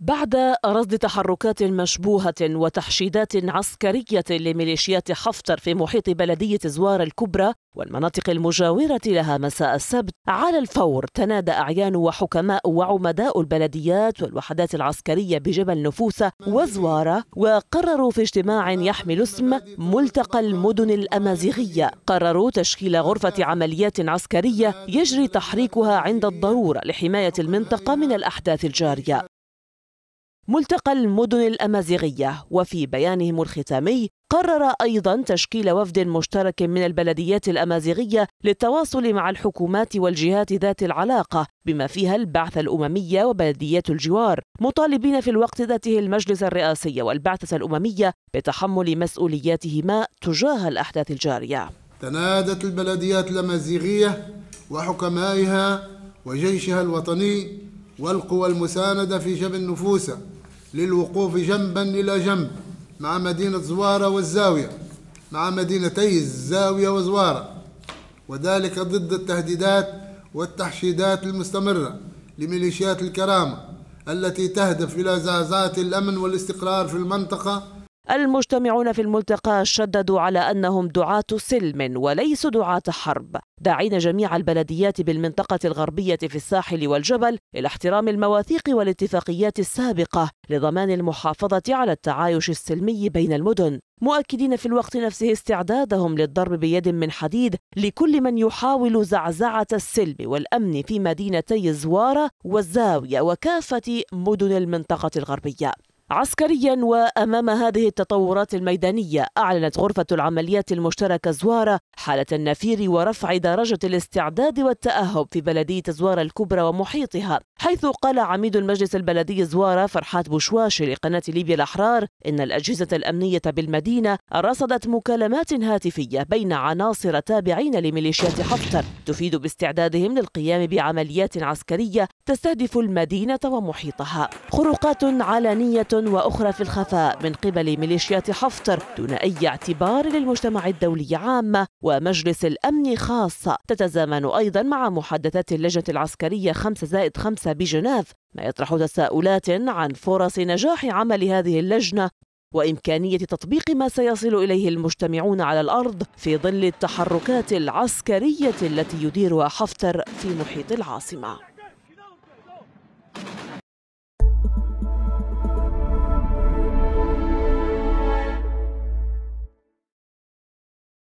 بعد رصد تحركات مشبوهة وتحشيدات عسكرية لميليشيات حفتر في محيط بلدية زوار الكبرى والمناطق المجاورة لها مساء السبت على الفور تنادى أعيان وحكماء وعمداء البلديات والوحدات العسكرية بجبل نفوسة وزوارة وقرروا في اجتماع يحمل اسم ملتقى المدن الأمازيغية قرروا تشكيل غرفة عمليات عسكرية يجري تحريكها عند الضرورة لحماية المنطقة من الأحداث الجارية ملتقى المدن الأمازيغية وفي بيانهم الختامي قرر أيضا تشكيل وفد مشترك من البلديات الأمازيغية للتواصل مع الحكومات والجهات ذات العلاقة بما فيها البعثة الأممية وبلديات الجوار مطالبين في الوقت ذاته المجلس الرئاسي والبعثة الأممية بتحمل مسؤولياتهما تجاه الأحداث الجارية تنادت البلديات الأمازيغية وحكمائها وجيشها الوطني والقوى المساندة في جبل نفوسه للوقوف جنبا إلى جنب مع مدينة زوارة والزاوية مع مدينتي الزاوية وزوارة وذلك ضد التهديدات والتحشيدات المستمرة لميليشيات الكرامة التي تهدف إلى زعزعة الأمن والاستقرار في المنطقة المجتمعون في الملتقى شددوا على أنهم دعاة سلم وليسوا دعاة حرب داعين جميع البلديات بالمنطقة الغربية في الساحل والجبل إلى احترام المواثيق والاتفاقيات السابقة لضمان المحافظة على التعايش السلمي بين المدن مؤكدين في الوقت نفسه استعدادهم للضرب بيد من حديد لكل من يحاول زعزعة السلم والأمن في مدينتي زوارة والزاوية وكافة مدن المنطقة الغربية عسكريا وأمام هذه التطورات الميدانية أعلنت غرفة العمليات المشتركة زوارة حالة النفير ورفع درجة الاستعداد والتأهب في بلدية زوارة الكبرى ومحيطها حيث قال عميد المجلس البلدي زوارة فرحات بوشواشي لقناة ليبيا الأحرار إن الأجهزة الأمنية بالمدينة رصدت مكالمات هاتفية بين عناصر تابعين لميليشيات حفتر تفيد باستعدادهم للقيام بعمليات عسكرية تستهدف المدينة ومحيطها خروقات علنية وأخرى في الخفاء من قبل ميليشيات حفتر دون أي اعتبار للمجتمع الدولي عامة ومجلس الأمن خاصة تتزامن أيضا مع محادثات اللجنة العسكرية 5 زائد 5 الرئاسه بجنيف ما يطرح تساؤلات عن فرص نجاح عمل هذه اللجنة وإمكانية تطبيق ما سيصل إليه المجتمعون على الأرض في ظل التحركات العسكرية التي يديرها حفتر في محيط العاصمة